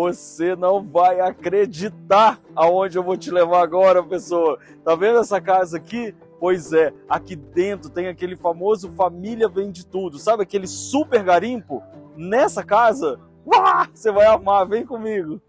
Você não vai acreditar aonde eu vou te levar agora, pessoa. Tá vendo essa casa aqui? Pois é, aqui dentro tem aquele famoso família vem de tudo. Sabe aquele super garimpo? Nessa casa, uah, você vai amar, vem comigo.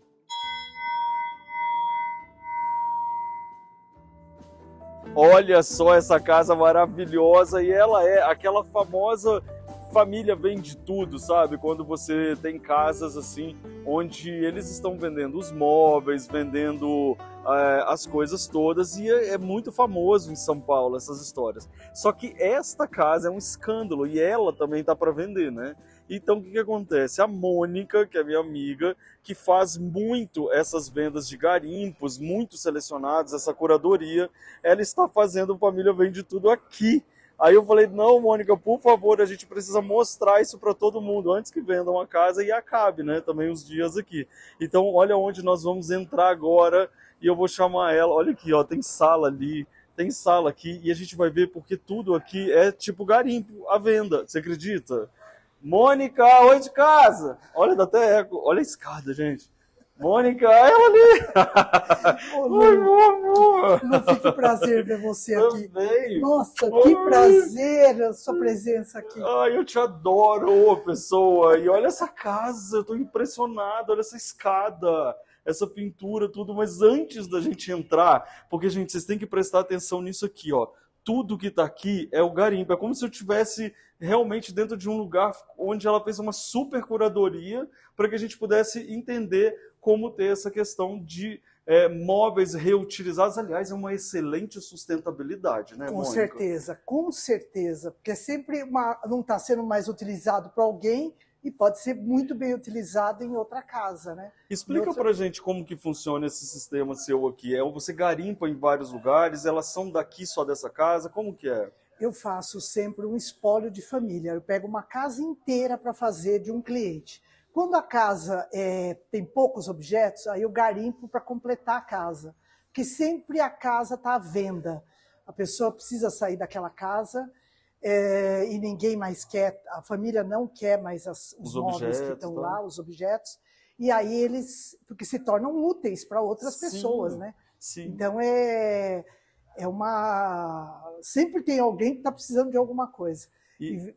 Olha só essa casa maravilhosa e ela é aquela famosa família vende tudo, sabe? Quando você tem casas assim, onde eles estão vendendo os móveis, vendendo é, as coisas todas, e é, é, muito famoso em São Paulo essas histórias. Só que esta casa é um escândalo e ela também tá para vender, né? Então o que, que acontece? A Mônica, que é minha amiga, que faz muito essas vendas de garimpos, muito selecionados, essa curadoria, ela está fazendo Família Vende Tudo aqui Aí eu falei: não, Mônica, por favor, a gente precisa mostrar isso para todo mundo antes que vendam a casa e acabe, né? Também os dias aqui. Então, olha onde nós vamos entrar agora e eu vou chamar ela. Olha aqui, ó, tem sala ali tem sala aqui e a gente vai ver porque tudo aqui é tipo garimpo à venda, você acredita? Mônica, oi de casa! Olha, dá até eco, olha a escada, gente. Mônica, ela é ali! Oi, amor! que prazer ver você aqui. Também. Nossa, que prazer a sua presença aqui. Ai, eu te adoro, pessoa. E olha essa casa, eu tô impressionado, olha essa escada essa pintura, tudo, mas antes da gente entrar, porque, gente, vocês têm que prestar atenção nisso aqui, ó. Tudo que tá aqui é o garimpo. É como se eu tivesse realmente dentro de um lugar onde ela fez uma super curadoria para que a gente pudesse entender como ter essa questão de é, móveis reutilizados, aliás, é uma excelente sustentabilidade, né, Com Mônica? certeza, com certeza, porque é sempre uma, não está sendo mais utilizado para alguém e pode ser muito bem utilizado em outra casa, né? Explica outra... para gente como que funciona esse sistema seu aqui. É você garimpa em vários lugares, elas são daqui só dessa casa, como que é? Eu faço sempre um espólio de família. Eu pego uma casa inteira para fazer de um cliente. Quando a casa é, tem poucos objetos, aí eu garimpo para completar a casa, porque sempre a casa está à venda. A pessoa precisa sair daquela casa é, e ninguém mais quer, a família não quer mais as, os, os móveis que estão tá. lá, os objetos, e aí eles, porque se tornam úteis para outras sim, pessoas, né? Sim. Então é, é uma. Sempre tem alguém que está precisando de alguma coisa. E,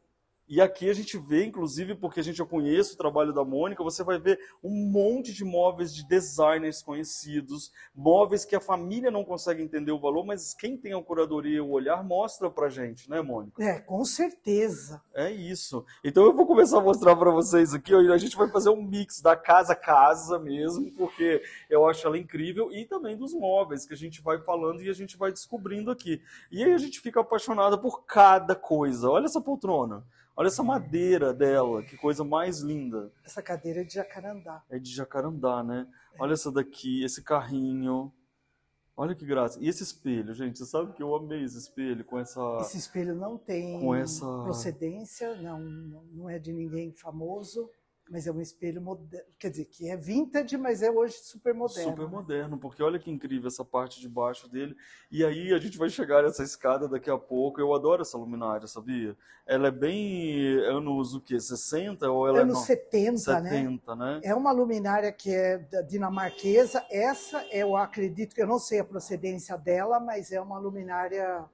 e aqui a gente vê, inclusive, porque a gente já conhece o trabalho da Mônica, você vai ver um monte de móveis de designers conhecidos, móveis que a família não consegue entender o valor, mas quem tem a curadoria e o olhar mostra pra gente, né, Mônica? É, com certeza. É isso. Então eu vou começar a mostrar para vocês aqui, a gente vai fazer um mix da casa casa mesmo, porque eu acho ela incrível, e também dos móveis que a gente vai falando e a gente vai descobrindo aqui. E aí a gente fica apaixonada por cada coisa. Olha essa poltrona. Olha essa madeira dela, que coisa mais linda. Essa cadeira é de jacarandá. É de jacarandá, né? Olha essa daqui, esse carrinho. Olha que graça. E esse espelho, gente, você sabe que eu amei esse espelho com essa. Esse espelho não tem essa... procedência, não, não é de ninguém famoso. Mas é um espelho moderno, quer dizer, que é vintage, mas é hoje super moderno. Super moderno, porque olha que incrível essa parte de baixo dele. E aí a gente vai chegar nessa escada daqui a pouco. Eu adoro essa luminária, sabia? Ela é bem anos o quê? 60 ou ela é anos é 70, 70 né? né? É uma luminária que é dinamarquesa. Essa eu acredito, que eu não sei a procedência dela, mas é uma luminária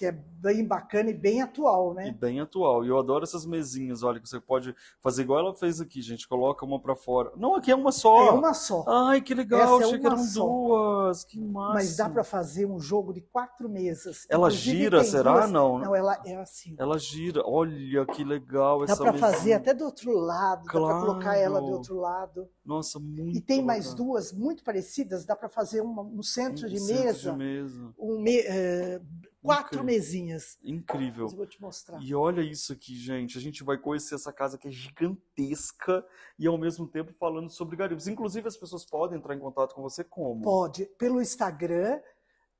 que é bem bacana e bem atual, né? E bem atual. E eu adoro essas mesinhas, olha, que você pode fazer igual ela fez aqui, gente. Coloca uma para fora. Não, aqui é uma só. É uma só. Ai, que legal, Essa é achei que eram só. duas. Que massa. Mas dá para fazer um jogo de quatro mesas. Ela Inclusive, gira, será? Duas... Não. Né? Não, ela é assim. Ela gira. Olha que legal essa Dá para fazer até do outro lado, claro. dá para colocar ela do outro lado. Nossa, muito. E tem legal. mais duas muito parecidas, dá para fazer uma, um centro um de centro mesa. De mesa. Um me... Uh Quatro Incrível. mesinhas. Incrível. Mas eu vou te mostrar. E olha isso aqui, gente. A gente vai conhecer essa casa que é gigantesca e ao mesmo tempo falando sobre garimpos. Inclusive, as pessoas podem entrar em contato com você como? Pode. Pelo Instagram,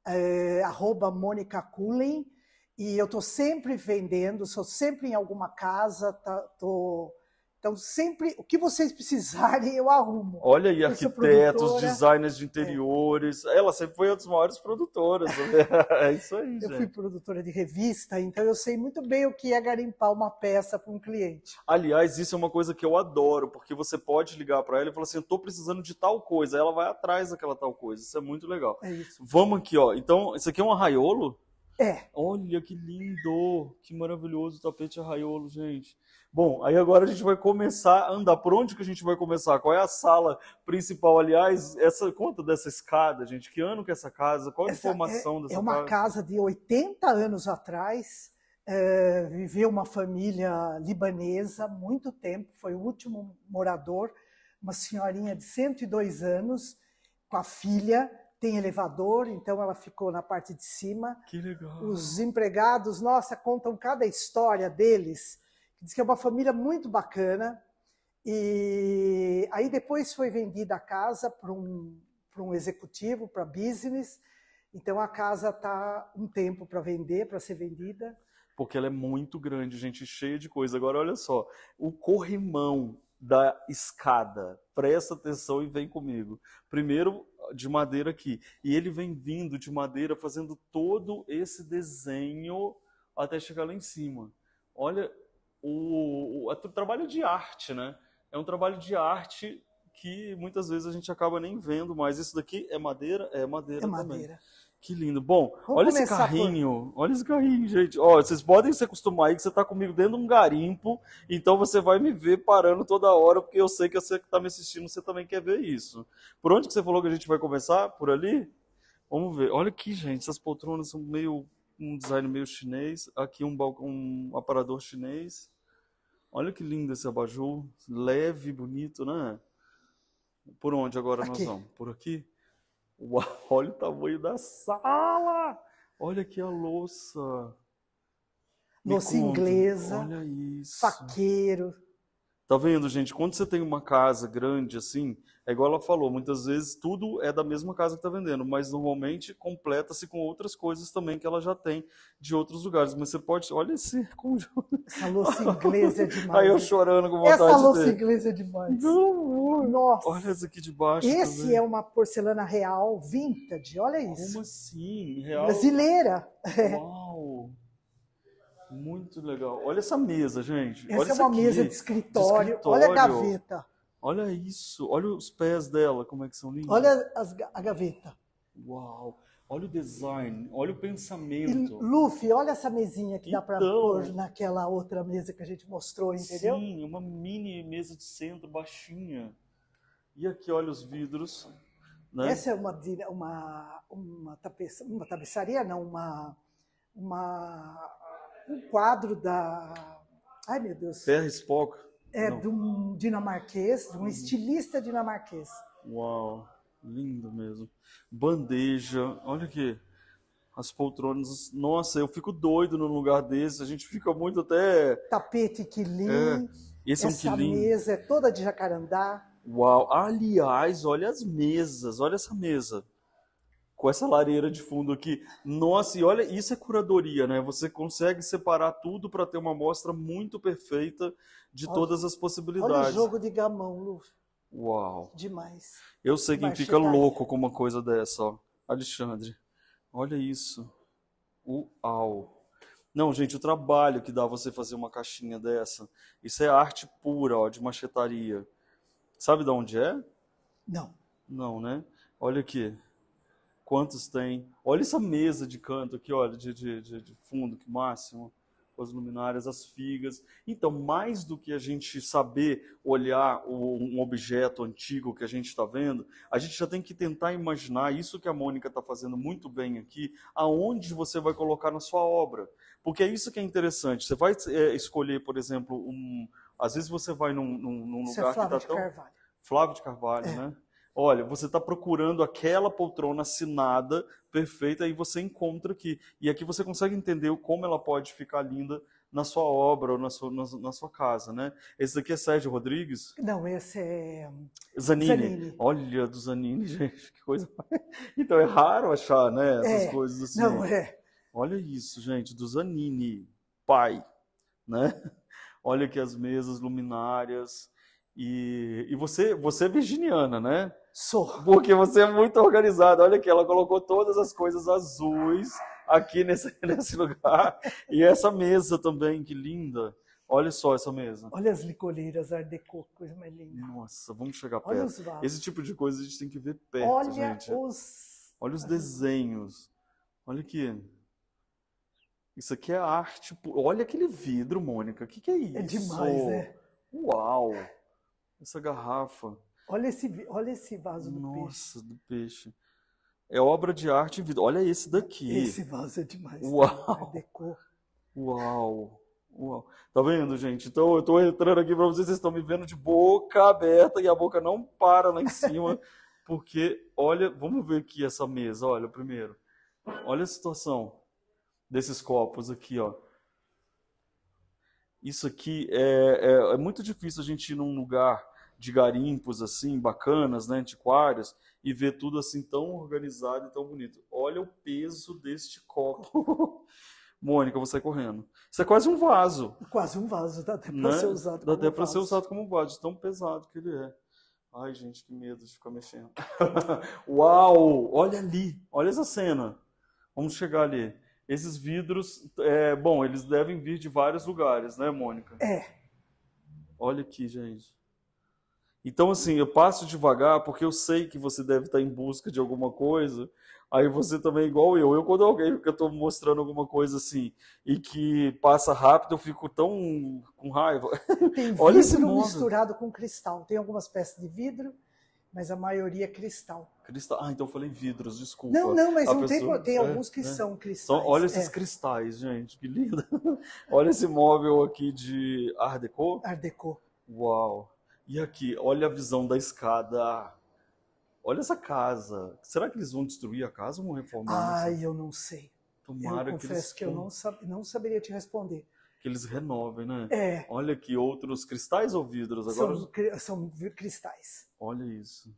é, arroba Mônica Cullen. E eu estou sempre vendendo, sou sempre em alguma casa, tá, tô então, sempre o que vocês precisarem, eu arrumo. Olha aí, arquitetos, designers de é. interiores. É. Ela sempre foi uma das maiores produtoras. Né? é isso aí. Eu gente. fui produtora de revista, então eu sei muito bem o que é garimpar uma peça para um cliente. Aliás, isso é uma coisa que eu adoro, porque você pode ligar para ela e falar assim: eu estou precisando de tal coisa. Ela vai atrás daquela tal coisa. Isso é muito legal. É isso. Vamos aqui, ó. Então, isso aqui é um arraiolo? É. Olha que lindo, que maravilhoso o tapete arraiolo, gente. Bom, aí agora a gente vai começar a andar. Por onde que a gente vai começar? Qual é a sala principal? Aliás, essa conta dessa escada, gente. Que ano que é essa casa? Qual a essa informação é, dessa casa? É uma casa? casa de 80 anos atrás. É, viveu uma família libanesa muito tempo. Foi o último morador, uma senhorinha de 102 anos, com a filha tem elevador, então ela ficou na parte de cima. Que legal. Os empregados, nossa, contam cada história deles. Diz que é uma família muito bacana. E aí depois foi vendida a casa para um, um executivo, para business. Então a casa está um tempo para vender, para ser vendida. Porque ela é muito grande, gente, cheia de coisa. Agora, olha só, o corrimão da escada. Presta atenção e vem comigo. Primeiro de madeira aqui. E ele vem vindo de madeira, fazendo todo esse desenho até chegar lá em cima. Olha, o, o, é um trabalho de arte, né? É um trabalho de arte que muitas vezes a gente acaba nem vendo mas Isso daqui é madeira? É madeira é também. Madeira. Que lindo. Bom, olha esse carrinho. Por... Olha esse carrinho, gente. Ó, vocês podem se acostumar aí que você tá comigo dentro de um garimpo, então você vai me ver parando toda hora, porque eu sei que você que tá me assistindo, você também quer ver isso. Por onde que você falou que a gente vai começar? Por ali? Vamos ver. Olha aqui, gente. Essas poltronas são meio um design meio chinês. Aqui um balcão, um aparador chinês. Olha que lindo esse abajur, leve, bonito, né? Por onde agora aqui. nós vamos? Por aqui? Uau, olha o tá tamanho da sala! Olha aqui a louça. louça inglesa. Olha isso. Faqueiro. Tá vendo, gente? Quando você tem uma casa grande assim, é igual ela falou, muitas vezes tudo é da mesma casa que está vendendo, mas normalmente completa-se com outras coisas também que ela já tem de outros lugares. Mas você pode. Olha esse conjunto. Essa louça inglesa é demais. Aí eu chorando com vontade Essa louça de ter. inglesa é demais. Nossa. Olha esse aqui de baixo. Esse também. é uma porcelana real, vintage. Olha isso. Como assim? Real. Brasileira. É. Uau! Muito legal. Olha essa mesa, gente. Essa Olha é uma mesa de escritório. de escritório. Olha a gaveta. Olha isso, olha os pés dela, como é que são lindos. Olha as, a gaveta. Uau, olha o design, olha o pensamento. E, Luffy, olha essa mesinha que então, dá para pôr naquela outra mesa que a gente mostrou, entendeu? Sim, uma mini mesa de centro baixinha. E aqui, olha os vidros. Né? Essa é uma, uma, uma, tapeça, uma tapeçaria, não, uma, uma, um quadro da... Ai, meu Deus. Terra Spock é, Não. de um dinamarquês, de um uhum. estilista dinamarquês. Uau, lindo mesmo. Bandeja, olha aqui as poltronas. Nossa, eu fico doido num lugar desse. A gente fica muito até. Tapete quilim. É, esse é um essa quilim. mesa é toda de jacarandá. Uau! Aliás, olha as mesas, olha essa mesa com essa lareira de fundo aqui. Nossa, e olha, isso é curadoria, né? Você consegue separar tudo para ter uma amostra muito perfeita de olha, todas as possibilidades. Olha o jogo de gamão, Lu. Uau. Demais. Eu sei quem fica louco com uma coisa dessa, ó. Alexandre, olha isso. Uau. Não, gente, o trabalho que dá você fazer uma caixinha dessa, isso é arte pura, ó, de machetaria. Sabe de onde é? Não. Não, né? Olha aqui. Quantos tem? Olha essa mesa de canto aqui, olha, de, de, de, de fundo, que máximo. As luminárias, as figas. Então, mais do que a gente saber olhar um objeto antigo que a gente está vendo, a gente já tem que tentar imaginar isso que a Mônica está fazendo muito bem aqui, aonde você vai colocar na sua obra. Porque é isso que é interessante. Você vai é, escolher, por exemplo, um. Às vezes você vai num, num, num é lugar é que está tão. Carvalho. Flávio de Carvalho, é. né? Olha, você está procurando aquela poltrona assinada, perfeita, e você encontra aqui. E aqui você consegue entender como ela pode ficar linda na sua obra ou na sua, na, na sua casa, né? Esse daqui é Sérgio Rodrigues? Não, esse é... Zanini. Zanini. Olha, do Zanini, gente, que coisa... então é raro achar, né, essas é, coisas assim. Não, é. Olha isso, gente, do Zanini, pai, né? Olha aqui as mesas luminárias. E, e você, você é virginiana, né? Sou. Porque você é muito organizada. Olha aqui, ela colocou todas as coisas azuis aqui nesse, nesse lugar. E essa mesa também, que linda. Olha só essa mesa. Olha as licoleiras, Art Deco, coisa mais linda. Nossa, vamos chegar Olha perto. Esse tipo de coisa a gente tem que ver perto, Olha gente. Os... Olha os desenhos. Olha aqui. Isso aqui é arte. Olha aquele vidro, Mônica. O que, que é, é isso? É demais, né? Uau! Essa garrafa. Olha esse, olha esse vaso do Nossa, peixe. Nossa, do peixe. É obra de arte e vida. Olha esse daqui. Esse vaso é demais. Uau! Né? Uau! Uau! Tá vendo, gente? Então eu tô entrando aqui para vocês, vocês estão me vendo de boca aberta e a boca não para lá em cima, porque olha, vamos ver aqui essa mesa, olha primeiro. Olha a situação desses copos aqui, ó. Isso aqui é, é, é muito difícil a gente ir num lugar de garimpos assim, bacanas, né, antiquários, e ver tudo assim tão organizado e tão bonito. Olha o peso deste copo. Mônica, eu vou sair correndo. Isso é quase um vaso. Quase um vaso, dá até né? para ser usado dá como até para ser usado como vaso, tão pesado que ele é. Ai, gente, que medo de ficar mexendo. Uau! Olha ali, olha essa cena. Vamos chegar ali. Esses vidros, é, bom, eles devem vir de vários lugares, né, Mônica? É. Olha aqui, gente. Então, assim, eu passo devagar porque eu sei que você deve estar em busca de alguma coisa. Aí você também é igual eu. Eu, quando alguém que eu estou mostrando alguma coisa assim e que passa rápido, eu fico tão com raiva. Tem Olha vidro misturado com cristal. Tem algumas peças de vidro, mas a maioria é cristal. Cristal. Ah, então eu falei vidros, desculpa. Não, não, mas não pessoa... tem, tem é, alguns que é. são então, cristais. olha é. esses é. cristais, gente, que lindo. olha esse móvel aqui de Art Deco. Art Deco. Uau. E aqui, olha a visão da escada. Olha essa casa. Será que eles vão destruir a casa ou vão reformar? Ai, eu não sei. Tomara eu confesso que, eles... que eu não, sab... não saberia te responder. Que eles renovem, né? É. Olha que outros cristais ou vidros agora? São, são cristais. Olha isso.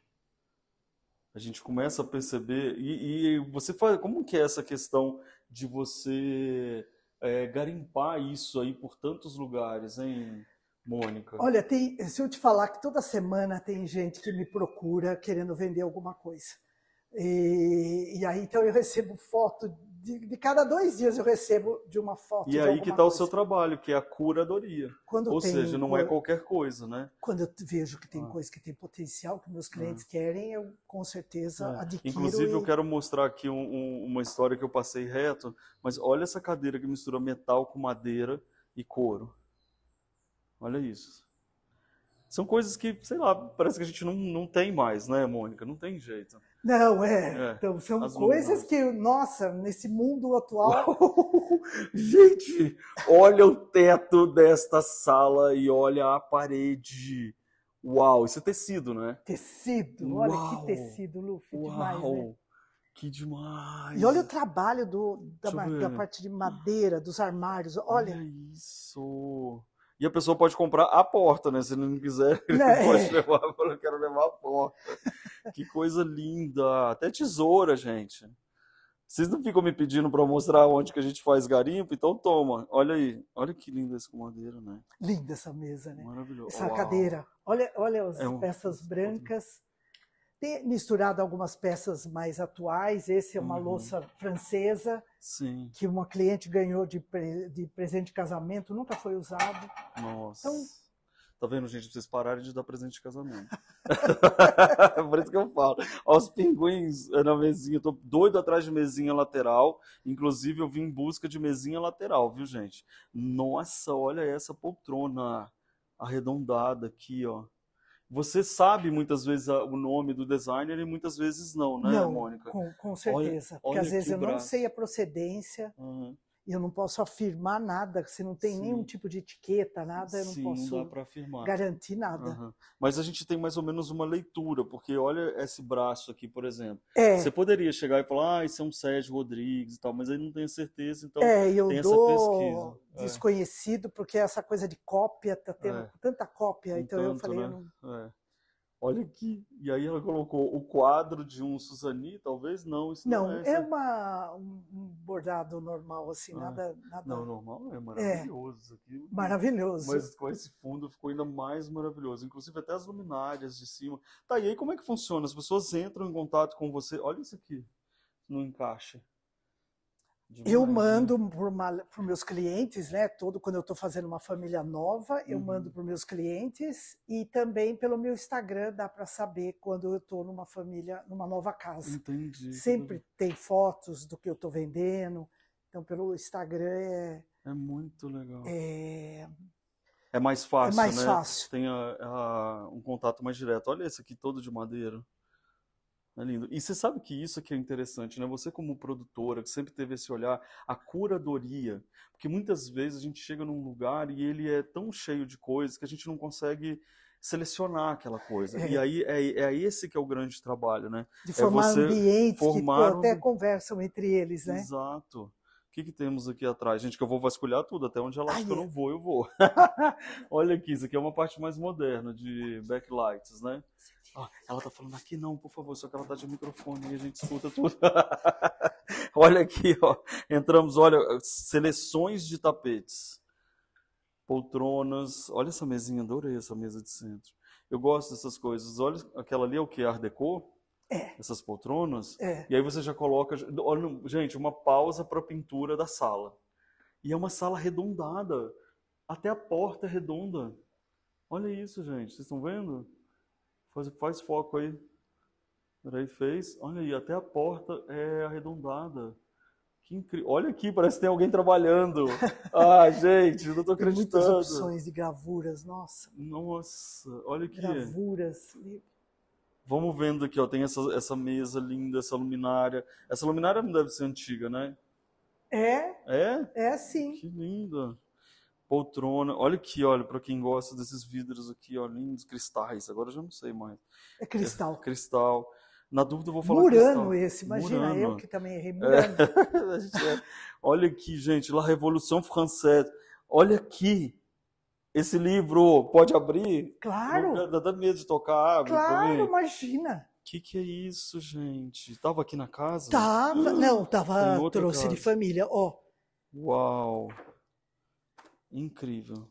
A gente começa a perceber. E, e você faz. Como que é essa questão de você é, garimpar isso aí por tantos lugares, hein? Mônica? Olha, tem, se eu te falar que toda semana tem gente que me procura querendo vender alguma coisa. E, e aí então eu recebo foto de, de, cada dois dias eu recebo de uma foto. E aí que está o seu trabalho, que é a curadoria. Quando Ou tem, seja, não é qualquer coisa, né? Quando eu vejo que tem ah. coisa que tem potencial, que meus clientes ah. querem, eu com certeza ah. adquiro. Inclusive, e... eu quero mostrar aqui um, um, uma história que eu passei reto, mas olha essa cadeira que mistura metal com madeira e couro. Olha isso. São coisas que, sei lá, parece que a gente não, não tem mais, né, Mônica? Não tem jeito. Não, é. é então, são coisas que, nossa, nesse mundo atual. gente, olha o teto desta sala e olha a parede. Uau, isso é tecido, né? Tecido, olha que tecido, Luffy. Uau. Demais, né? Que demais! E olha o trabalho do, da, da, parte de madeira, dos armários. Olha. olha isso! E a pessoa pode comprar a porta, né? Se ele não quiser, ele é. pode levar, eu quero levar a porta. que coisa linda! Até tesoura, gente. Vocês não ficam me pedindo para mostrar onde que a gente faz garimpo? Então toma, olha aí. Olha que linda esse comandeiro, né? Linda essa mesa, né? Maravilhoso. Essa Uau. cadeira. Olha, olha as é um... peças brancas. Tem misturado algumas peças mais atuais. Esse é uma uhum. louça francesa. Sim. que uma cliente ganhou de, pre... de presente de casamento, nunca foi usado. Nossa. Então, Tá vendo, gente? vocês pararem de dar presente de casamento. Por isso que eu falo. Olha os pinguins é na mesinha. Eu tô doido atrás de mesinha lateral. Inclusive, eu vim em busca de mesinha lateral, viu, gente? Nossa, olha essa poltrona arredondada aqui, ó você sabe muitas vezes o nome do designer e muitas vezes não, né, não, Mônica? Com, com certeza. Olha, porque olha às vezes eu não sei a procedência. Uhum eu não posso afirmar nada, se não tem Sim. nenhum tipo de etiqueta, nada, eu não Sim, posso não garantir nada. Uhum. Mas a gente tem mais ou menos uma leitura, porque olha esse braço aqui, por exemplo. É. Você poderia chegar e falar, ah, isso é um Sérgio Rodrigues e tal, mas aí não tenho certeza, então é, eu tem dou essa pesquisa. É. desconhecido, é. porque essa coisa de cópia, tá tendo é. tanta cópia, então, então eu falei... Né? Não... É. Olha aqui. E aí ela colocou o quadro de um Suzani, talvez não. Isso não, não é, é uma, um bordado normal, assim, ah, nada, nada. Não, normal é maravilhoso é, aqui. Maravilhoso. Mas com esse fundo ficou ainda mais maravilhoso. Inclusive até as luminárias de cima. Tá, e aí como é que funciona? As pessoas entram em contato com você. Olha isso aqui não encaixa eu mando para os meus clientes, né? Todo quando eu estou fazendo uma família nova, eu uhum. mando para os meus clientes e também pelo meu Instagram dá para saber quando eu estou numa família, numa nova casa. Entendi. Sempre tem fotos do que eu estou vendendo, então pelo Instagram é. É muito legal. É, é mais fácil, é mais né? Fácil. Tem a, a, um contato mais direto. Olha esse aqui todo de madeira. É lindo. E você sabe que isso que é interessante, né? Você como produtora, que sempre teve esse olhar, a curadoria, porque muitas vezes a gente chega num lugar e ele é tão cheio de coisas que a gente não consegue selecionar aquela coisa. É. E aí é, é esse que é o grande trabalho, né? De é formar é ambientes formar que até conversam entre eles, né? Exato. O que, que, temos aqui atrás? Gente, que eu vou vasculhar tudo, até onde ela acha que eu é. não vou, eu vou. Olha aqui, isso aqui é uma parte mais moderna de backlights, né? Ó, ela tá falando aqui não, por favor, só que ela tá de microfone e a gente escuta tudo. olha aqui, ó. Entramos, olha, seleções de tapetes. Poltronas. Olha essa mesinha, adorei essa mesa de centro. Eu gosto dessas coisas. Olha, aquela ali é o que? Art Deco? É. Essas poltronas. É. E aí você já coloca. Olha, gente, uma pausa para pintura da sala. E é uma sala arredondada. Até a porta é redonda. Olha isso, gente. Vocês estão vendo? Faz, faz foco aí. Peraí, fez. Olha aí, até a porta é arredondada. Que incrível. Olha aqui, parece que tem alguém trabalhando. Ah, gente, não estou acreditando. Muitas opções de gravuras, nossa. Nossa, olha aqui. Gravuras. Vamos vendo aqui, ó, tem essa, essa mesa linda, essa luminária. Essa luminária não deve ser antiga, né? É? É? É sim. Que linda poltrona. Olha aqui, olha, para quem gosta desses vidros aqui, ó, lindos, cristais. Agora eu já não sei mais. É cristal. É cristal. Na dúvida eu vou falar Murano cristal. esse, imagina Murano. eu que também errei. É. Murano. É. é. Olha aqui, gente, La Revolução Française. Olha aqui. Esse livro pode abrir? Claro. Não, dá medo de tocar, abre. Claro, imagina. O que, que é isso, gente? Tava aqui na casa? Tava, não, tava, trouxe casa. de família, ó. Uau. Incrível.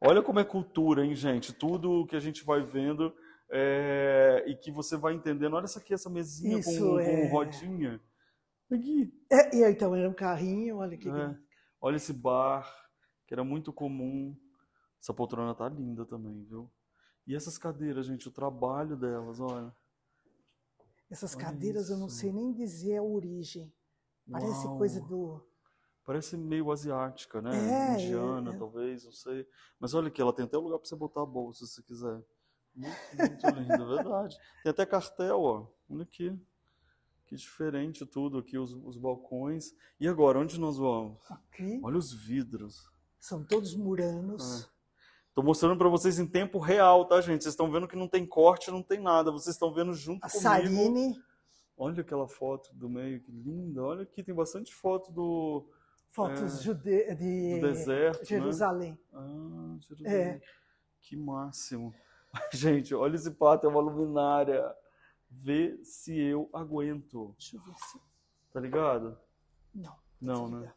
Olha como é cultura, hein, gente? Tudo o que a gente vai vendo é... e que você vai entendendo. Olha essa aqui, essa mesinha Isso com, é... com rodinha. Aqui. É, e então era um carrinho, olha que. É. Olha esse bar, que era muito comum. Essa poltrona tá linda também, viu? E essas cadeiras, gente, o trabalho delas, olha. Essas olha cadeiras isso. eu não sei nem dizer a origem. Parece Uau. coisa do Parece meio asiática, né? É, é, Indiana, é. talvez, não sei. Mas olha aqui, ela tem até lugar para você botar a bolsa, se você quiser. Muito, muito lindo, é verdade. Tem até cartel, ó. Olha aqui. Que diferente tudo aqui, os, os balcões. E agora, onde nós vamos? Aqui. Olha os vidros. São todos muranos. Estou é. mostrando para vocês em tempo real, tá, gente? Vocês estão vendo que não tem corte, não tem nada. Vocês estão vendo junto a comigo. Sarine. Olha aquela foto do meio, que linda. Olha aqui, tem bastante foto do fotos é, jude... de deserto, né? Jerusalém. Né? Ah, Jerusalém. É. Que máximo. Gente, olha esse pato, é uma luminária. Vê se eu aguento. Deixa eu ver se. Tá ligado? Não. Tá Não, né?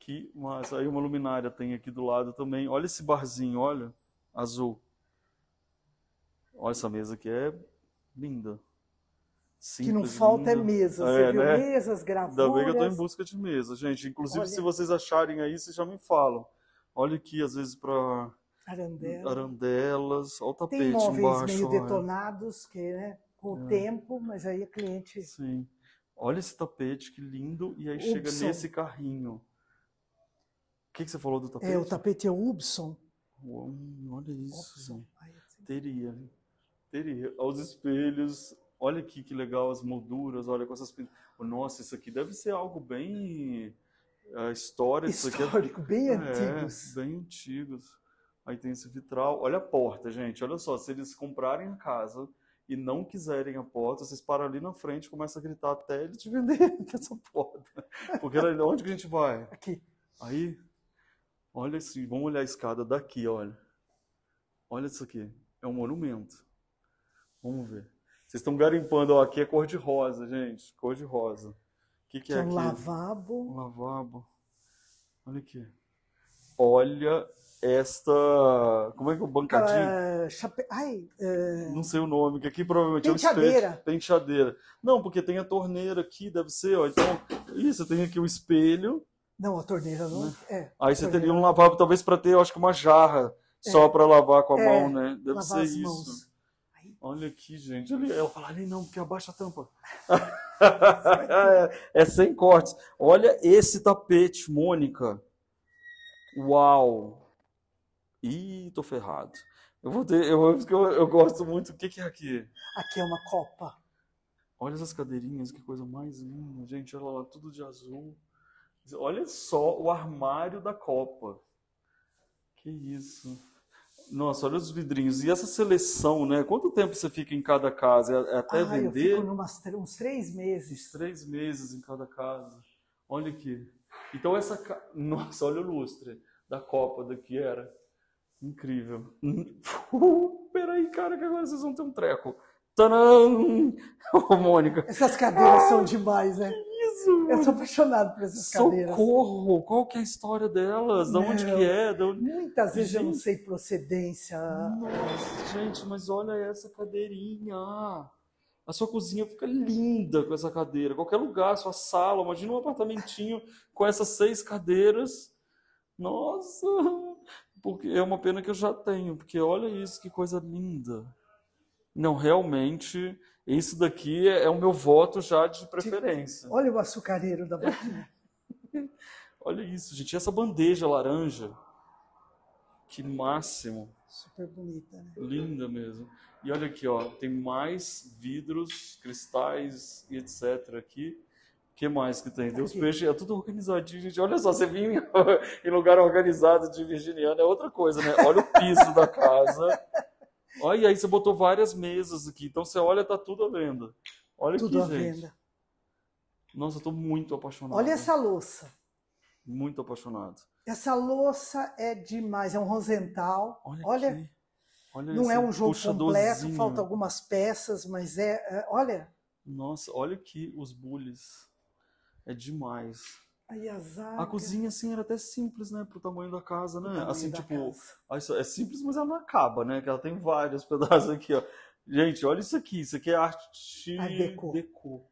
Que massa. Aí uma luminária tem aqui do lado também. Olha esse barzinho, olha. Azul. Olha essa mesa aqui, é linda. Simples, que não falta é mesas, é, viu? Né? Mesas, gravuras... Ainda bem que eu estou em busca de mesa, gente. Inclusive, Olha... se vocês acharem aí, vocês já me falam. Olha aqui, às vezes, para... Arandela. Arandelas, olha o tapete Tem móveis embaixo, meio detonados, é. que, né, com o é. tempo, mas aí a cliente... Sim. Olha esse tapete, que lindo. E aí chega nesse carrinho. O que, que, você falou do é, tapete? É, o tapete é Ubson. Uou, olha isso. Teria, Teria. Aos espelhos, olha aqui que legal as molduras, olha com essas pinturas. Nossa, isso aqui deve ser algo bem eh, histórico. É histórico, é... bem é, antigos. Bem antigos. Aí tem esse vitral. Olha a porta, gente. Olha só, se eles comprarem a casa e não quiserem a porta, vocês param ali na frente e começam a gritar até ele te vender essa porta. Porque ela, onde que a gente vai? Aqui. Aí, olha assim, vamos olhar a escada daqui, olha. Olha isso aqui. É um monumento. Vamos ver. Vocês estão garimpando, ó, aqui é cor de rosa, gente. Cor de rosa. O que, é que, é um aqui? lavabo. Um lavabo. Olha aqui. Olha esta. Como é que é o bancadinho? Uh, chape... Ai, uh... Não sei o nome, que aqui provavelmente penteadeira. é um espelho. Penteadeira. Não, porque tem a torneira aqui, deve ser, ó. Então, isso, tem aqui o um espelho. Não, a torneira não. Né? É, Aí você teria um lavabo, talvez, para ter, eu acho que uma jarra é. só para lavar com a é, mão, né? Deve ser isso. Mãos. Olha aqui, gente. Ali, ela fala, ali não, porque abaixa a tampa. é, é sem cortes. Olha esse tapete, Mônica. Uau! Ih, tô ferrado. Eu vou ter. Eu, é eu, eu gosto muito. O que, que é aqui? Aqui é uma copa. Olha essas cadeirinhas, que coisa mais linda, gente. Olha lá, tudo de azul. Olha só o armário da copa. Que isso. Nossa, olha os vidrinhos. E essa seleção, né? Quanto tempo você fica em cada casa? É, é até ah, vender? Eu fico uns três meses. três meses em cada casa. Olha aqui. Então essa... Ca... Nossa, olha o lustre da Copa daqui era. Incrível. Peraí, cara, que agora vocês vão ter um treco. Tanã, Ô, Mônica. Essas cadeiras ah! são demais, né? Jesus! Eu sou apaixonado por essas Socorro. cadeiras. Socorro! Qual que é a história delas? De onde que é? De onde... Muitas vezes gente... eu não sei procedência. Nossa, gente, mas olha essa cadeirinha. A sua cozinha fica linda com essa cadeira. Qualquer lugar, sua sala, imagina um apartamentinho com essas seis cadeiras. Nossa! Porque é uma pena que eu já tenho, porque olha isso, que coisa linda. Não, realmente isso daqui é, é, o meu voto já de preferência. Olha o açucareiro da boquinha. Olha isso, gente. Essa bandeja laranja. Que máximo. Super bonita, né? Linda mesmo. E olha aqui, ó, tem mais vidros, cristais e etc. aqui. O que mais que tem? Deus peixe, é tudo organizadinho, gente. Olha só, você vir em lugar organizado de virginiano é outra coisa, né? Olha o piso da casa. Olha, aí você botou várias mesas aqui. Então você olha, tá tudo à venda. Olha tudo aqui, à gente. venda. Nossa, eu tô muito apaixonado. Olha essa louça. Muito apaixonado. Essa louça é demais, é um rosental. Olha, olha, olha não é um jogo completo, falta algumas peças, mas é, é, olha. Nossa, olha aqui os bullies. É demais a cozinha, assim, era até simples, né? Pro tamanho da casa, né? Assim, tipo, casa. é simples, mas ela não acaba, né? Que ela tem vários pedaços aqui, ó. Gente, olha isso aqui. Isso aqui é arte deco. Ah, deco.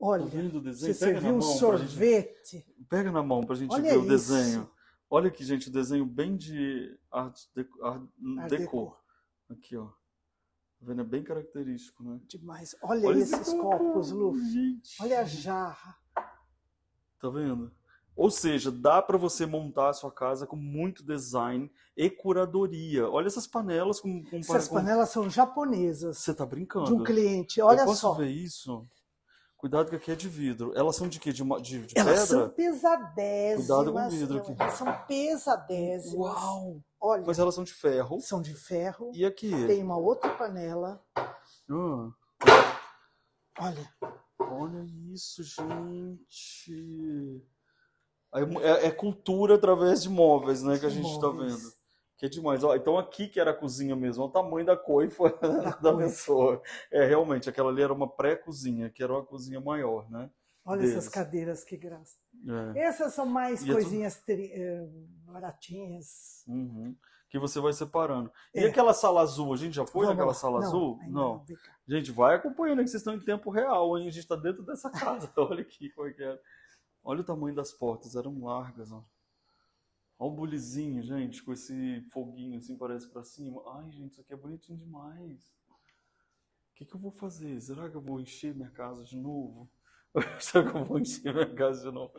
Olha, tá vendo o desenho? Você serviu um sorvete? Gente... Pega na mão pra gente olha ver isso. o desenho. Olha aqui, gente, o desenho bem de arte deco. Art deco. Aqui, ó. Tá vendo? É bem característico, né? Demais. Olha, olha esses copos, Lu. Olha a jarra. Tá vendo? Ou seja, dá para você montar a sua casa com muito design e curadoria. Olha essas panelas com, com Essas com... panelas são japonesas. Você tá brincando? De um cliente, olha Eu posso só. ver isso? Cuidado que aqui é de vidro. Elas são de quê? De, de, de Elas pedra? são pesadésimas. Cuidado com o vidro aqui. Elas são pesadésimas. Uau! Olha. Mas elas são de ferro. São de ferro. E aqui? Tem uma outra panela. Hum. Olha. Olha isso, gente. É, é, cultura através de móveis, né? Que a gente está vendo. Que é demais. Ó, então aqui que era a cozinha mesmo, o tamanho da coifa da, pessoa. É, realmente, aquela ali era uma pré-cozinha, que era uma cozinha maior, né? Olha deles. essas cadeiras, que graça. É. Essas são mais e coisinhas é tudo... Eh, baratinhas. Uhum. Que você vai separando. É. E aquela sala azul, a gente já foi Vamos naquela sala não, azul? Não. não. Gente, vai acompanhando é que vocês estão em tempo real, hein? A gente está dentro dessa casa. Olha aqui como é que é. Olha o tamanho das portas, eram largas, ó. Olha o bulizinho, gente, com esse foguinho assim, parece para cima. Ai, gente, isso aqui é bonitinho demais. O que, que eu vou fazer? Será que eu vou encher minha casa de novo? Será que eu vou encher minha casa de novo?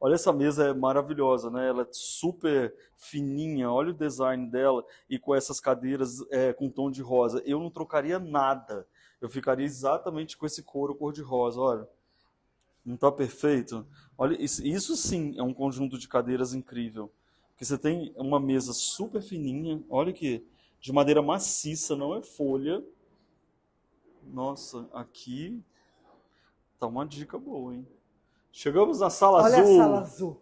Olha essa mesa, é maravilhosa, né? Ela é super fininha, olha o design dela e com essas cadeiras é, com tom de rosa. Eu não trocaria nada, eu ficaria exatamente com esse couro cor-de-rosa, olha. Não está perfeito? Olha, isso, isso sim é um conjunto de cadeiras incrível. Porque você tem uma mesa super fininha, olha que, de madeira maciça, não é folha. Nossa, aqui tá uma dica boa, hein? Chegamos na sala olha azul. Olha a sala azul.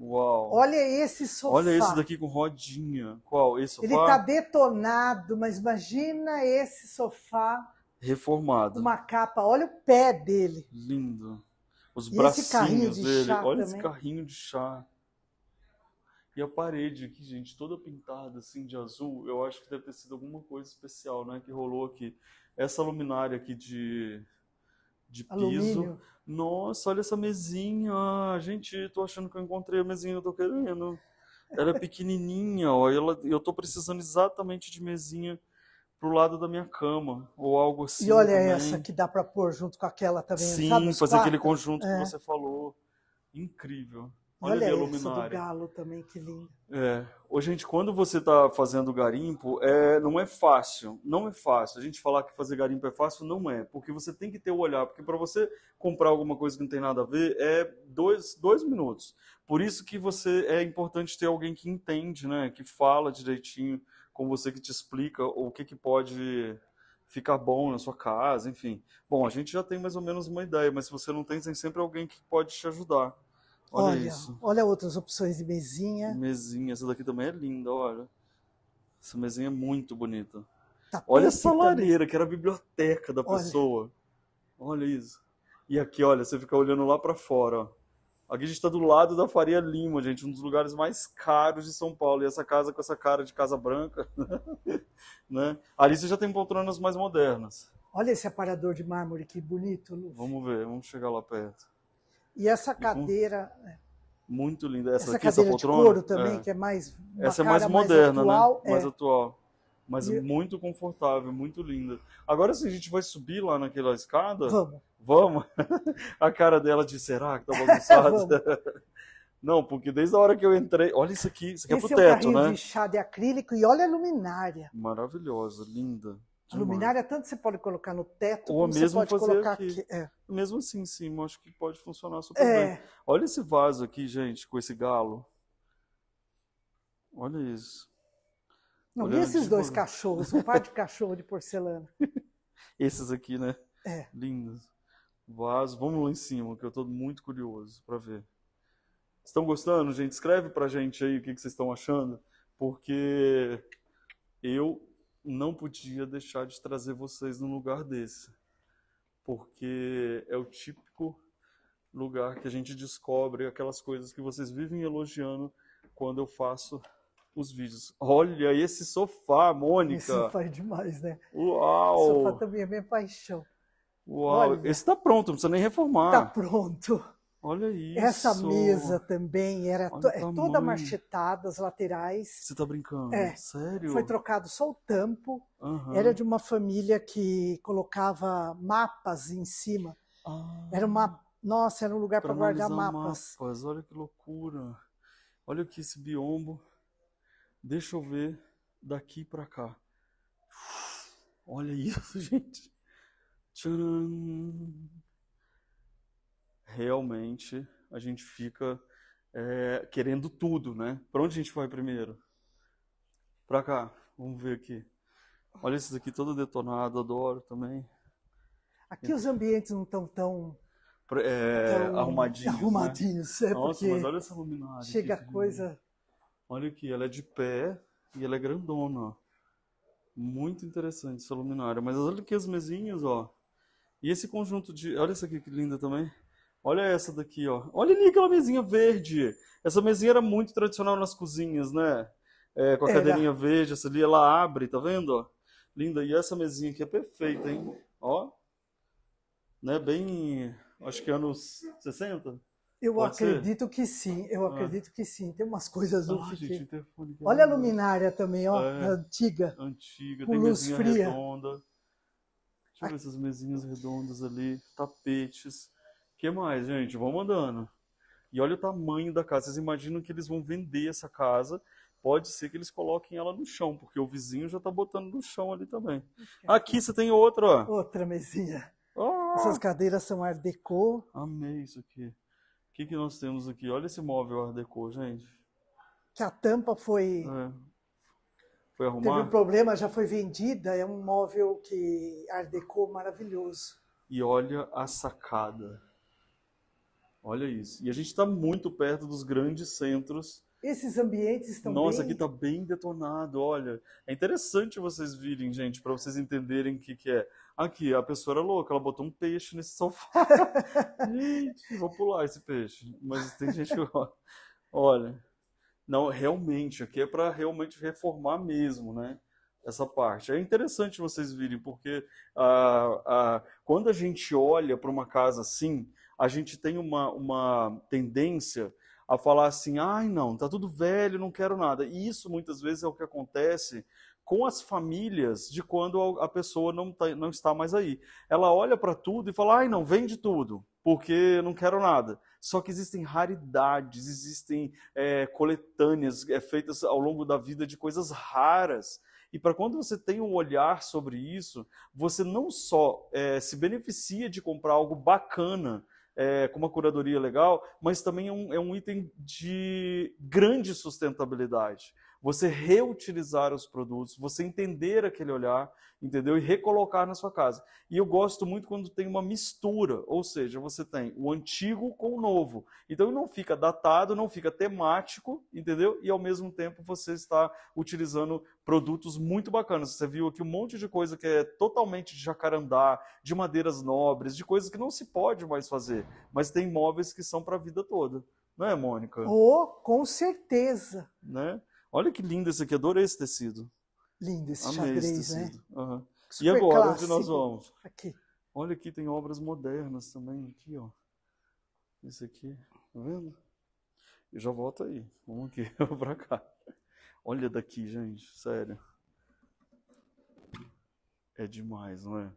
Uau. Olha esse sofá. Olha esse daqui com rodinha. Qual? Esse sofá? Ele tá detonado, mas imagina esse sofá reformado. Uma capa, olha o pé dele. Lindo. Os e bracinhos de dele. Olha também. esse carrinho de chá. E a parede aqui, gente, toda pintada assim de azul, eu acho que deve ter sido alguma coisa especial, né, que rolou aqui. Essa luminária aqui de de piso. Nossa, olha essa mesinha. Ah, gente, tô achando que eu encontrei a mesinha que eu tô querendo. Ela é pequenininha, ó. Ela, eu tô precisando exatamente de mesinha pro lado da minha cama ou algo assim. E olha também. essa que dá para pôr junto com aquela também. Sim, sabe, fazer aquele conjunto é. que você falou. Incrível. Olha, olha a luminária. do galo também, que lindo. É. Ô, gente, quando você está fazendo garimpo, é, não é fácil. Não é fácil. A gente falar que fazer garimpo é fácil, não é. Porque você tem que ter o olhar. Porque para você comprar alguma coisa que não tem nada a ver, é dois, dois minutos. Por isso que você é importante ter alguém que entende, né? Que fala direitinho com você que te explica o que, que pode ficar bom na sua casa, enfim. Bom, a gente já tem mais ou menos uma ideia, mas se você não tem, tem sempre alguém que pode te ajudar. Olha, olha isso. Olha outras opções de mesinha. Mesinha, essa daqui também é linda, olha. Essa mesinha é muito bonita. Tá olha essa tá lareira, também. que era a biblioteca da olha. pessoa. Olha isso. E aqui, olha, você fica olhando lá para fora, ó. Aqui a gente está do lado da Faria Lima, gente, um dos lugares mais caros de São Paulo. E essa casa com essa cara de Casa Branca, né? Ali você já tem poltronas mais modernas. Olha esse aparador de mármore, que bonito, Lúcio. Vamos ver, vamos chegar lá perto. E essa cadeira... É. Muito linda. Essa, essa aqui, cadeira essa poltrona, de couro também, é. que é mais... Essa é mais moderna, né? mais é. atual, né? É. Mais atual. Mas e... muito confortável, muito linda. Agora, se a gente vai subir lá naquela escada. Vamos. Vamos. a cara dela de será que tá bagunçada? Não, porque desde a hora que eu entrei. Olha isso aqui, isso aqui é Esse é pro teto, é um né? de chá de acrílico e olha a luminária. Maravilhosa, linda. A luminária é tanto você pode colocar no teto, ou mesmo você pode colocar aqui. aqui. É. Mesmo assim sim, cima, acho que pode funcionar super é. bem. Olha esse vaso aqui, gente, com esse galo. Olha isso. Não, e esses dois forma. cachorros, um par de cachorro de porcelana. esses aqui, né? É. Lindos. Vaso. Vamos lá em cima, que eu estou muito curioso para ver. Estão gostando, gente? Escreve pra gente aí o que, que vocês estão achando, porque eu não podia deixar de trazer vocês num lugar desse. Porque é o típico lugar que a gente descobre aquelas coisas que vocês vivem elogiando quando eu faço os vídeos. Olha esse sofá, Mônica. Esse sofá é demais, né? Uau! Esse sofá também é minha paixão. Uau! Olha, esse tá pronto, não precisa nem reformar. Tá pronto. Olha isso. Essa mesa também era to é toda marchetada, as laterais. Você tá brincando? É. Sério? Foi trocado só o tampo. Uhum. Era de uma família que colocava mapas em cima. Ah. Era uma nossa, era um lugar para guardar mapas. mapas. Olha que loucura. Olha aqui esse biombo. Deixa eu ver daqui para cá. Olha isso, gente. Tcharam. Realmente a gente fica é, querendo tudo, né? Para onde a gente vai primeiro? Para cá. Vamos ver aqui. Olha esses aqui todo detonado, adoro também. Aqui os ambientes não estão tão, é, tão arrumadinhos. Né? Arrumadinhos, né? é Nossa, porque mas olha essa luminária. Chega aqui, coisa. Olha aqui, ela é de pé e ela é grandona, ó. Muito interessante essa luminária. Mas olha aqui as mesinhas, ó. E esse conjunto de... Olha essa aqui que linda também. Olha essa daqui, ó. Olha ali aquela mesinha verde. Essa mesinha era muito tradicional nas cozinhas, né? É, com a era. cadeirinha verde, essa ali, ela abre, tá vendo? Ó? Linda. E essa mesinha aqui é perfeita, hein? Ó. Né, bem... Acho que anos 60. Eu Pode acredito ser? que sim, eu ah. acredito que sim. Tem umas coisas ah, oh, gente, que... Olha a é luminária também, ó, é, antiga. Antiga, com tem luz fria. redonda. Deixa eu ver essas mesinhas redondas ali, tapetes. que mais, gente? vamos andando. E olha o tamanho da casa. Vocês imaginam que eles vão vender essa casa. Pode ser que eles coloquem ela no chão, porque o vizinho já tá botando no chão ali também. Aqui você tem outra, ó. Outra mesinha. Oh! Essas cadeiras são Art Deco. Amei isso aqui. O que, que nós temos aqui? Olha esse móvel Art Deco, gente. Que a tampa foi. É. Foi arrumar. Teve um problema, já foi vendida. É um móvel que Art Deco maravilhoso. E olha a sacada. Olha isso. E a gente está muito perto dos grandes centros. Esses ambientes estão Nossa, bem... aqui está bem detonado, olha. É interessante vocês virem, gente, para vocês entenderem o que, que é. Aqui, a pessoa era louca, ela botou um peixe nesse sofá. gente, vou pular esse peixe. Mas tem gente que Olha, não, realmente, aqui é para realmente reformar mesmo, né? Essa parte. É interessante vocês virem, porque ah, ah, quando a gente olha para uma casa assim, a gente tem uma, uma tendência a falar assim: ai, não, tá tudo velho, não quero nada. E isso muitas vezes é o que acontece com as famílias de quando a pessoa não, tá, não está mais aí. Ela olha para tudo e fala: ai, não, vende tudo, porque eu não quero nada. Só que existem raridades, existem é, coletâneas é, feitas ao longo da vida de coisas raras. E para quando você tem um olhar sobre isso, você não só é, se beneficia de comprar algo bacana, é, com uma curadoria legal, mas também é um, é um, item de grande sustentabilidade você reutilizar os produtos, você entender aquele olhar, entendeu? E recolocar na sua casa. E eu gosto muito quando tem uma mistura, ou seja, você tem o antigo com o novo. Então não fica datado, não fica temático, entendeu? E ao mesmo tempo você está utilizando produtos muito bacanas. Você viu aqui um monte de coisa que é totalmente de jacarandá, de madeiras nobres, de coisas que não se pode mais fazer, mas tem móveis que são para a vida toda. Não é, Mônica? Oh, com certeza. Né? Olha que lindo esse aqui, adorei esse tecido. Lindo esse Amei xadrez, esse né? tecido. né? Uhum. E agora, clássico. onde nós vamos? Aqui. Olha aqui, tem obras modernas também, aqui, ó. Isso aqui, tá vendo? Eu já volto aí. Vamos aqui, vamos pra cá. Olha daqui, gente, sério. É demais, não é?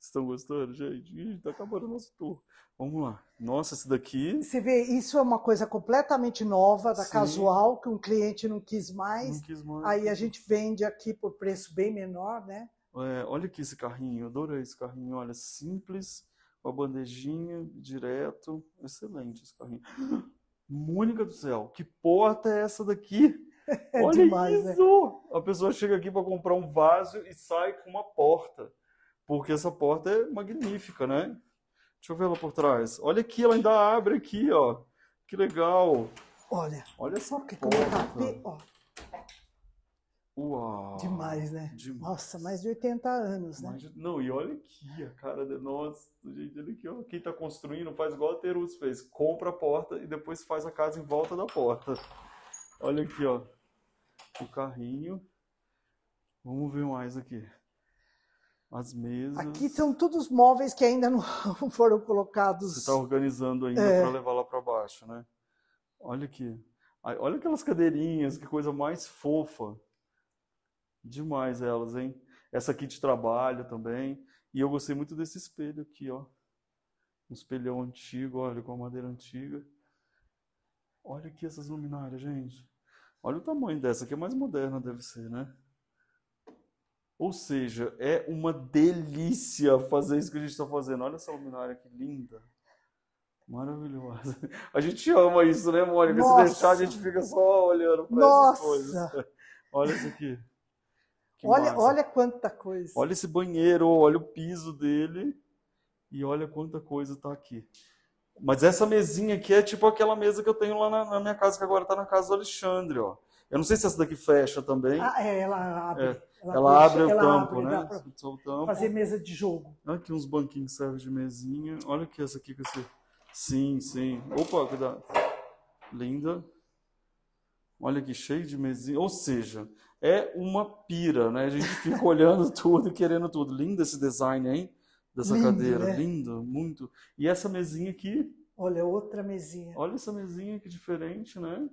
estão gostando, gente? Ih, tá acabando o nosso tour. Vamos lá. Nossa, esse daqui. Você vê, isso é uma coisa completamente nova, da Sim. casual, que um cliente não quis mais. Não quis mais. Aí a gente vende aqui por preço bem menor, né? É, olha aqui esse carrinho, adorei esse carrinho. Olha, simples, com a bandejinha, direto. Excelente esse carrinho. Mônica do céu, que porta é essa daqui? É Olha demais, né? isso! Né? A pessoa chega aqui para comprar um vaso e sai com uma porta. Porque essa porta é magnífica, né? Deixa eu ver ela por trás. Olha aqui, ela ainda abre aqui, ó. Que legal. Olha. Olha essa porta. Tapete, ó. Uau. Demais, né? Demais. Nossa, mais de 80 anos, né? De... Não, e olha aqui a cara de nós. Gente, olha aqui, ó. Quem tá construindo faz igual a Terus fez. Compra a porta e depois faz a casa em volta da porta. Olha aqui, ó. O carrinho. Vamos ver mais aqui. As mesas. Aqui são todos os móveis que ainda não foram colocados. Você está organizando ainda é... para levar lá para baixo, né? Olha aqui. Olha aquelas cadeirinhas, que coisa mais fofa. Demais elas, hein? Essa aqui de trabalho também. E eu gostei muito desse espelho aqui, ó. Um espelhão antigo, olha, com a madeira antiga. Olha aqui essas luminárias, gente. Olha o tamanho dessa, que é mais moderna, deve ser, né? Ou seja, é uma delícia fazer isso que a gente está fazendo. Olha essa luminária que linda. Maravilhosa. A gente ama isso, né, Mônica? Nossa. Se deixar, a gente fica só olhando para essas coisas. Olha isso aqui. olha, olha quanta coisa. Olha esse banheiro, olha o piso dele e olha quanta coisa está aqui. Mas essa mesinha aqui é tipo aquela mesa que eu tenho lá na, na minha casa, que agora está na casa do Alexandre, ó. Eu não sei se essa daqui fecha também. Ah, é, ela abre. É. Ela, abre o tampo, né? fazer mesa de jogo. Aqui uns banquinhos que servem de mesinha. Olha aqui essa aqui com esse. Sim, sim. Opa, cuidado. Linda. Olha que cheio de mesinha. Ou seja, é uma pira, né? A gente fica olhando tudo e querendo tudo. Lindo esse design, hein? Dessa Lindo, cadeira. Né? Lindo, muito. E essa mesinha aqui. Olha, outra mesinha. Olha essa mesinha que diferente, né?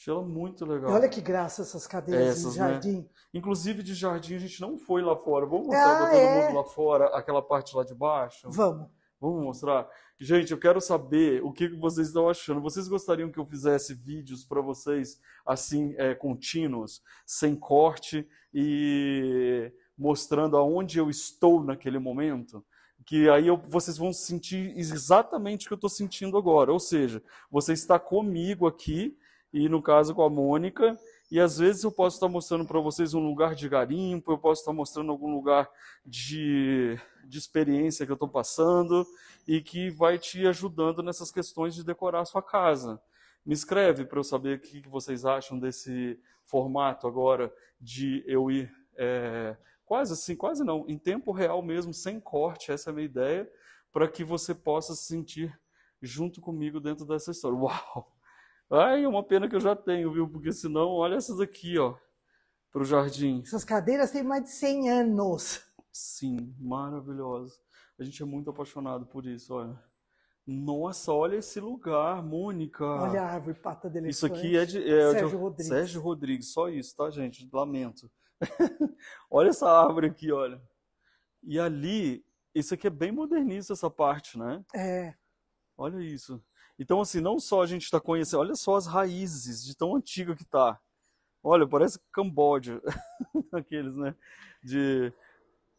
Achei muito legal. E olha que graça essas cadeiras essas, de né? jardim. Né? Inclusive de jardim a gente não foi lá fora. Vamos mostrar ah, para todo é? mundo lá fora, aquela parte lá de baixo? Vamos. Vamos mostrar. Gente, eu quero saber o que vocês estão achando. Vocês gostariam que eu fizesse vídeos para vocês assim, é, contínuos, sem corte e mostrando aonde eu estou naquele momento? que aí eu, vocês vão sentir exatamente o que eu estou sentindo agora. Ou seja, você está comigo aqui e no caso com a Mônica. E às vezes eu posso estar mostrando para vocês um lugar de garimpo, eu posso estar mostrando algum lugar de, de experiência que eu estou passando e que vai te ajudando nessas questões de decorar a sua casa. Me escreve para eu saber o que vocês acham desse formato agora de eu ir é, quase assim, quase não, em tempo real mesmo, sem corte, essa é a minha ideia, para que você possa se sentir junto comigo dentro dessa história. Uau! Ai, é uma pena que eu já tenho, viu? Porque senão, olha essas aqui, ó, para o jardim. Essas cadeiras têm mais de 100 anos. Sim, maravilhosas. A gente é muito apaixonado por isso, olha. Nossa, olha esse lugar, Mônica. Olha a árvore pata de Isso aqui é de é, Sérgio de, Rodrigues. Sérgio Rodrigues, só isso, tá, gente? Lamento. olha essa árvore aqui, olha. E ali, isso aqui é bem modernista essa parte, né? É. Olha isso. Então, assim, não só a gente está conhecendo, olha só as raízes de tão antiga que está. Olha, parece Camboja, aqueles, né? De...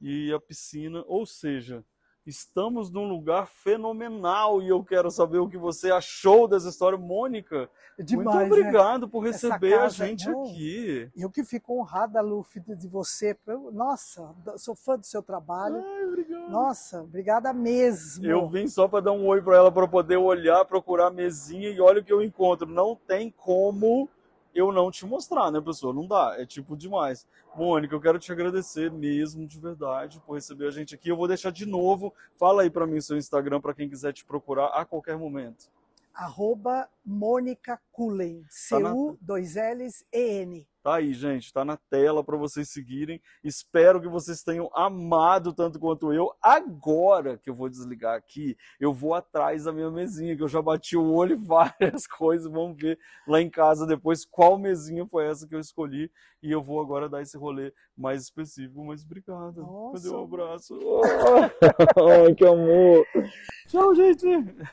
E a piscina, ou seja, Estamos num lugar fenomenal e eu quero saber o que você achou dessa história. Mônica, é demais, muito né? obrigado né? por receber a é gente é aqui. E eu que fico honrada, Luffy, de você. Nossa, sou fã do seu trabalho. Ai, obrigado. Nossa, obrigada mesmo. Eu vim só para dar um oi para ela, para poder olhar, procurar a mesinha e olha o que eu encontro. Não tem como eu não te mostrar, né, pessoa? Não dá, é tipo demais. Mônica, eu quero te agradecer mesmo de verdade por receber a gente aqui. Eu vou deixar de novo, fala aí para mim o seu Instagram para quem quiser te procurar a qualquer momento. Arroba Mônica Cullen, tá C-U-2-L-E-N. Tá aí, gente, tá na tela para vocês seguirem. Espero que vocês tenham amado tanto quanto eu. Agora que eu vou desligar aqui, eu vou atrás da minha mesinha, que eu já bati o olho em várias coisas. Vamos ver lá em casa depois qual mesinha foi essa que eu escolhi. E eu vou agora dar esse rolê mais específico, mas obrigado. Nossa. Cadê um abraço? Ai, que amor! Tchau, gente!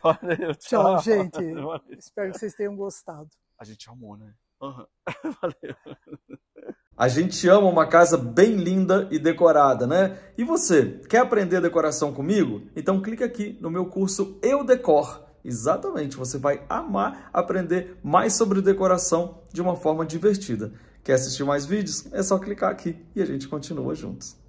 Valeu, tchau. tchau, gente! Valeu. Espero que vocês tenham gostado. A gente amou, né? Uhum. Valeu. A gente ama uma casa bem linda e decorada, né? E você, quer aprender decoração comigo? Então clica aqui no meu curso Eu Decor. Exatamente, você vai amar aprender mais sobre decoração de uma forma divertida. Quer assistir mais vídeos? É só clicar aqui e a gente continua juntos.